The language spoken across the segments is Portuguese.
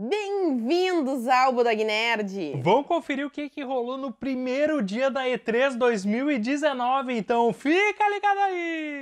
Bem-vindos ao Budog Nerd! Vamos conferir o que, que rolou no primeiro dia da E3 2019, então fica ligado aí!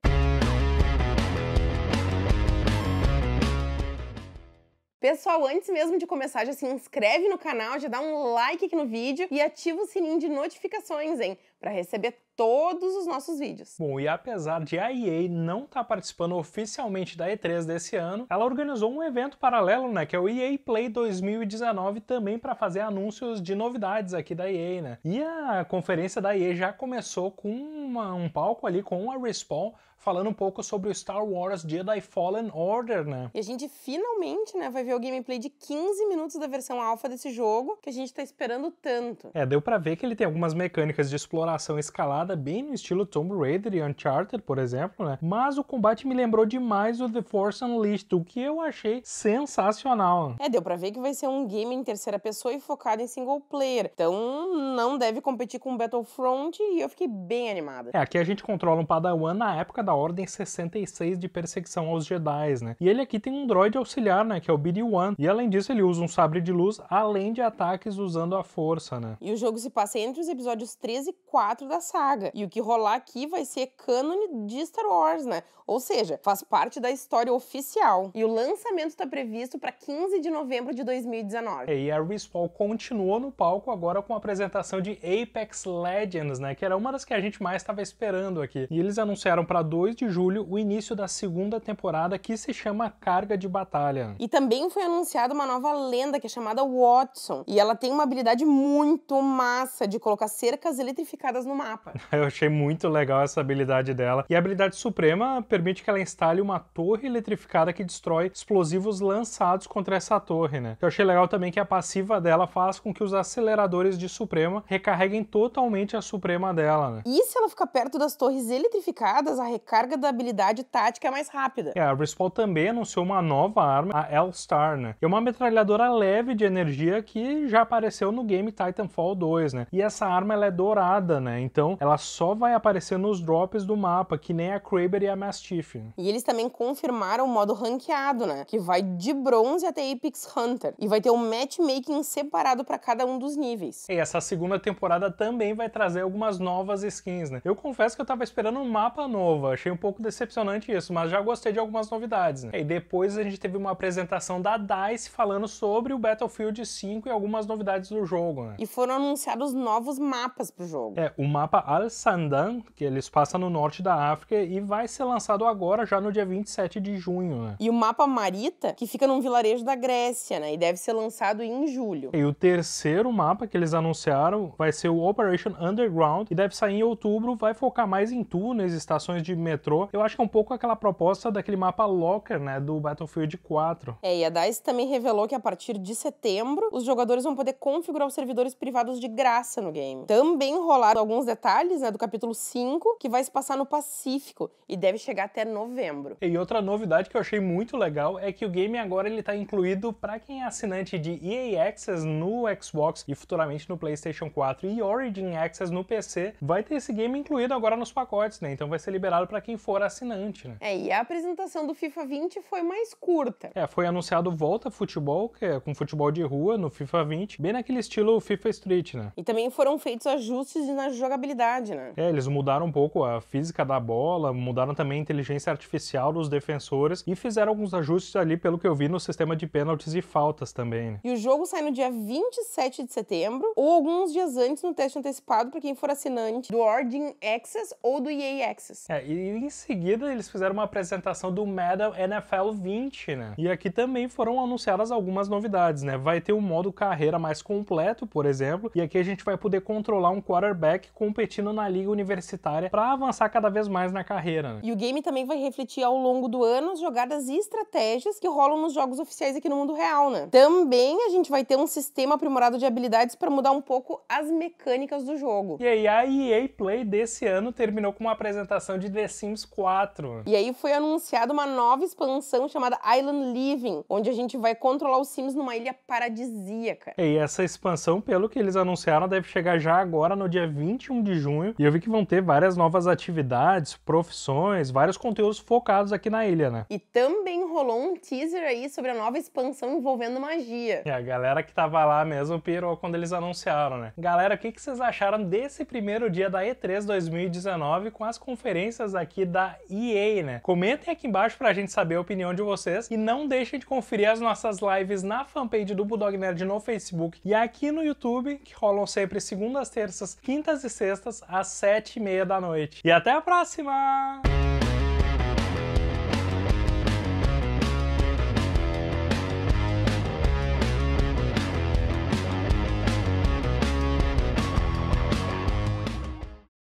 Pessoal, antes mesmo de começar, já se inscreve no canal, já dá um like aqui no vídeo e ativa o sininho de notificações, hein? para receber todos os nossos vídeos. Bom, e apesar de a EA não estar tá participando oficialmente da E3 desse ano, ela organizou um evento paralelo, né, que é o EA Play 2019 também para fazer anúncios de novidades aqui da EA, né? E a conferência da EA já começou com uma, um palco ali com a Respawn falando um pouco sobre o Star Wars Jedi Fallen Order, né? E a gente finalmente, né, vai ver o gameplay de 15 minutos da versão alfa desse jogo que a gente tá esperando tanto. É, deu para ver que ele tem algumas mecânicas de exploração exploração escalada bem no estilo Tomb Raider e Uncharted, por exemplo, né? Mas o combate me lembrou demais o The Force Unleashed, o que eu achei sensacional. É, deu pra ver que vai ser um game em terceira pessoa e focado em single player. Então não deve competir com Battlefront e eu fiquei bem animada. É, aqui a gente controla um Padawan na época da Ordem 66 de perseguição aos Jedi, né? E ele aqui tem um droid auxiliar, né? Que é o BD-1. E além disso, ele usa um sabre de luz, além de ataques usando a força, né? E o jogo se passa entre os episódios 13 e 4 4 da saga. E o que rolar aqui vai ser cânone de Star Wars, né? Ou seja, faz parte da história oficial. E o lançamento está previsto para 15 de novembro de 2019. E a Respawn continuou no palco agora com a apresentação de Apex Legends, né? Que era uma das que a gente mais estava esperando aqui. E eles anunciaram para 2 de julho o início da segunda temporada que se chama Carga de Batalha. E também foi anunciada uma nova lenda que é chamada Watson. E ela tem uma habilidade muito massa de colocar cercas eletrificadas identificadas no mapa. Eu achei muito legal essa habilidade dela. E a habilidade suprema permite que ela instale uma torre eletrificada que destrói explosivos lançados contra essa torre, né? Eu achei legal também que a passiva dela faz com que os aceleradores de suprema recarreguem totalmente a suprema dela, né? E se ela ficar perto das torres eletrificadas, a recarga da habilidade tática é mais rápida. É, a Respawn também anunciou uma nova arma, a L-Star, né? É uma metralhadora leve de energia que já apareceu no game Titanfall 2, né? E essa arma ela é dourada, nada, né? Então ela só vai aparecer nos drops do mapa, que nem a Kraber e a Mastiff. E eles também confirmaram o modo ranqueado, né? Que vai de bronze até Apex Hunter. E vai ter um matchmaking separado para cada um dos níveis. E essa segunda temporada também vai trazer algumas novas skins, né? Eu confesso que eu tava esperando um mapa novo, achei um pouco decepcionante isso, mas já gostei de algumas novidades, né? E depois a gente teve uma apresentação da DICE falando sobre o Battlefield 5 e algumas novidades do jogo, né? E foram anunciados novos mapas pro jogo. É, o mapa Al-Sandan, que eles passam no norte da África e vai ser lançado agora, já no dia 27 de junho. Né? E o mapa Marita, que fica num vilarejo da Grécia, né? E deve ser lançado em julho. E o terceiro mapa que eles anunciaram vai ser o Operation Underground, e deve sair em outubro, vai focar mais em túneis, estações de metrô. Eu acho que é um pouco aquela proposta daquele mapa Locker, né? Do Battlefield 4. É, e a DICE também revelou que a partir de setembro, os jogadores vão poder configurar os servidores privados de graça no game. Também rolar revelado alguns detalhes né, do capítulo 5, que vai se passar no Pacífico e deve chegar até novembro. E outra novidade que eu achei muito legal é que o game agora ele está incluído para quem é assinante de EA Access no Xbox e futuramente no PlayStation 4 e Origin Access no PC. Vai ter esse game incluído agora nos pacotes, né? Então vai ser liberado para quem for assinante, né? É, e a apresentação do FIFA 20 foi mais curta. É, foi anunciado volta futebol, que é com futebol de rua no FIFA 20, bem naquele estilo FIFA Street, né? E também foram feitos ajustes de jogabilidade, né? É, eles mudaram um pouco a física da bola, mudaram também a inteligência artificial dos defensores e fizeram alguns ajustes ali, pelo que eu vi, no sistema de pênaltis e faltas também. Né? E o jogo sai no dia 27 de setembro ou alguns dias antes no teste antecipado para quem for assinante do Origin Access ou do EA Access. É, e em seguida eles fizeram uma apresentação do Medal NFL 20, né? E aqui também foram anunciadas algumas novidades, né? Vai ter um modo carreira mais completo, por exemplo, e aqui a gente vai poder controlar um quarterback competindo na liga universitária para avançar cada vez mais na carreira. Né? E o game também vai refletir ao longo do ano as jogadas e estratégias que rolam nos jogos oficiais aqui no mundo real, né? Também a gente vai ter um sistema aprimorado de habilidades para mudar um pouco as mecânicas do jogo. E aí a EA Play desse ano terminou com uma apresentação de The Sims 4. Né? E aí foi anunciada uma nova expansão chamada Island Living, onde a gente vai controlar os Sims numa ilha paradisíaca. E essa expansão, pelo que eles anunciaram, deve chegar já agora no dia 21 de junho e eu vi que vão ter várias novas atividades, profissões, vários conteúdos focados aqui na ilha, né? E também rolou um teaser aí sobre a nova expansão envolvendo magia. E é, a galera que tava lá mesmo pirou quando eles anunciaram, né? Galera, o que, que vocês acharam desse primeiro dia da E3 2019 com as conferências aqui da EA, né? Comentem aqui embaixo pra gente saber a opinião de vocês e não deixem de conferir as nossas lives na fanpage do Bulldog Nerd no Facebook e aqui no YouTube, que rolam sempre segundas, terças, quintas quintas e sextas, às sete e meia da noite. E até a próxima!